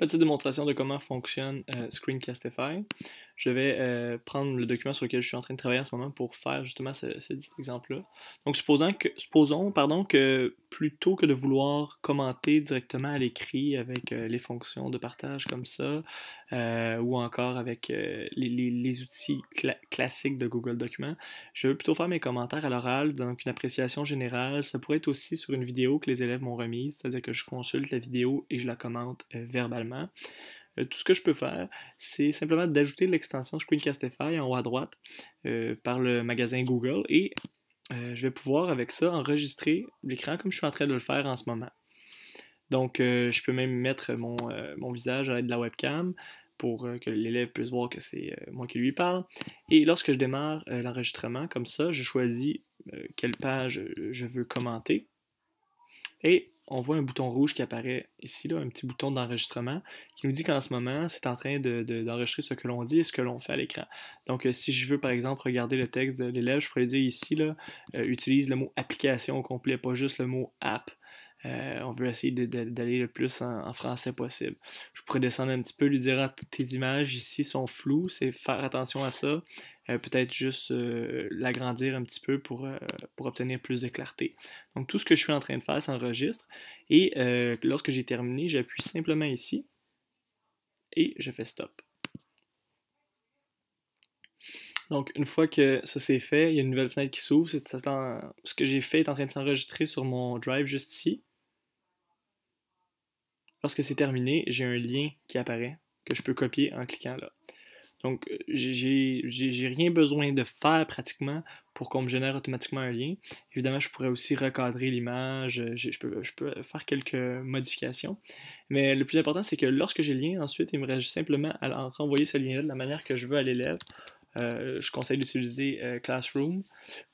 petite démonstration de comment fonctionne euh, Screencastify. Je vais euh, prendre le document sur lequel je suis en train de travailler en ce moment pour faire justement ce, exemple-là. Donc, supposons que, supposons, pardon, que plutôt que de vouloir commenter directement à l'écrit avec euh, les fonctions de partage comme ça, euh, ou encore avec euh, les, outils classiques de Google Documents, je veux plutôt faire mes commentaires à l'oral, donc une appréciation générale. Ça pourrait être aussi sur une vidéo que les élèves m'ont remise, c'est-à-dire que je consulte la vidéo et je la commente verbalement. Tout ce que je peux faire, c'est simplement d'ajouter l'extension Screencastify en haut à droite par le magasin Google et euh, je vais pouvoir avec ça enregistrer l'écran comme je suis en train de le faire en ce moment. Donc, euh, je peux même mettre mon, euh, mon visage à l'aide de la webcam pour que l'élève puisse voir que c'est moi qui lui parle. Et lorsque je démarre l'enregistrement, comme ça, je choisis quelle page je veux commenter. Et on voit un bouton rouge qui apparaît ici, là, un petit bouton d'enregistrement, qui nous dit qu'en ce moment, c'est en train d'enregistrer ce que l'on dit et ce que l'on fait à l'écran. Donc, euh, si je veux, par exemple, regarder le texte de l'élève, je pourrais dire ici, là, euh, utilise le mot application au complet, pas juste le mot app. Euh, on veut essayer d'aller le plus en, français possible. Je pourrais descendre un petit peu, lui dire ah, tes images ici sont floues, c'est faire attention à ça. Euh, peut-être juste euh, l'agrandir un petit peu pour, pour, obtenir plus de clarté. Donc tout ce que je suis en train de faire s'enregistre et lorsque j'ai terminé, j'appuie simplement ici et je fais stop. Donc, une fois que ça c'est fait, il y a une nouvelle fenêtre qui s'ouvre. Ce que j'ai fait est en train de s'enregistrer sur mon drive juste ici. Lorsque c'est terminé, j'ai un lien qui apparaît que je peux copier en cliquant là. Donc, euh, j'ai rien besoin de faire pratiquement pour qu'on me génère automatiquement un lien. Évidemment, je pourrais aussi recadrer l'image, euh, je, peux, je, peux, faire quelques modifications. Mais le plus important, c'est que lorsque j'ai le lien, ensuite, il me reste simplement à renvoyer ce lien-là de la manière que je veux à l'élève. Euh, je conseille d'utiliser Classroom.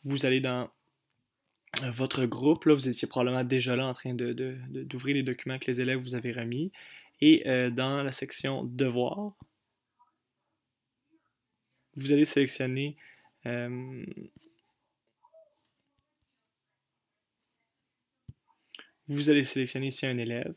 Vous allez dans votre groupe, là, vous étiez probablement déjà là en train d'ouvrir de, les documents que les élèves vous avaient remis. Et euh, dans la section Devoirs, vous allez sélectionner euh, vous allez sélectionner ici un élève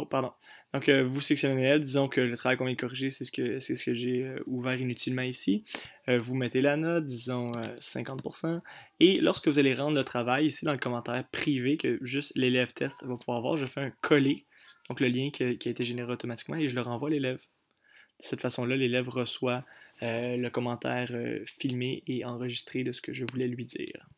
Oh, pardon. Donc, euh, vous sélectionnez Disons que le travail qu'on vient de corriger, c'est ce que, ce que j'ai euh, ouvert inutilement ici. Euh, vous mettez la note, disons 50%. Et lorsque vous allez rendre le travail, ici dans le commentaire privé que juste l'élève test va pouvoir voir, je fais un coller. Donc, le lien qui a été généré automatiquement et je le renvoie à l'élève. De cette façon-là, l'élève reçoit le commentaire filmé et enregistré de ce que je voulais lui dire.